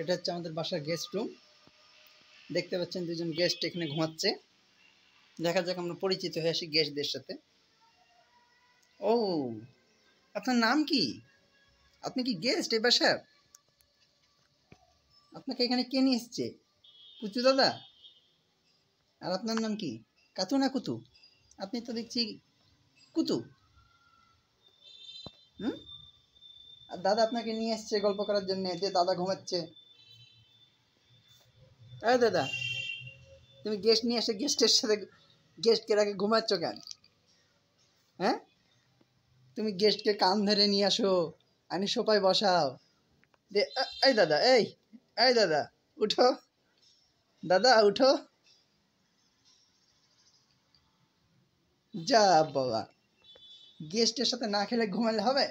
এটা হচ্ছে আমাদের বাসার গেস্ট রুম দেখতে পাচ্ছেন দুজন গেস্ট এখানে ঘুমাচ্ছে দেখা যাক আমরা পরিচিত হয়ে আসি গেস্টদের সাথে ও আপনার নাম কি আপনি কি গেস্ট এই বাসার আপনাকে এখানে কে নিয়ে এসছে পুচু দাদা আর আপনার নাম কি কাতু না কুতু আপনি তো দেখছি কুতু হুম আর দাদা আপনাকে নিয়ে এসছে গল্প করার জন্য যে দাদা ঘুমাচ্ছে হ্যাঁ দাদা তুমি গেস্ট নিয়ে এসে গেস্টের সাথে গেস্টকে রাখে ঘুমাচ্ছ কেন হ্যাঁ তুমি গেস্টকে কান ধরে নিয়ে আসো আনি সোপায় বসাও এই দাদা এই এই দাদা উঠো দাদা উঠো যা বাবা গেস্টের সাথে না খেলে ঘুমালে হবে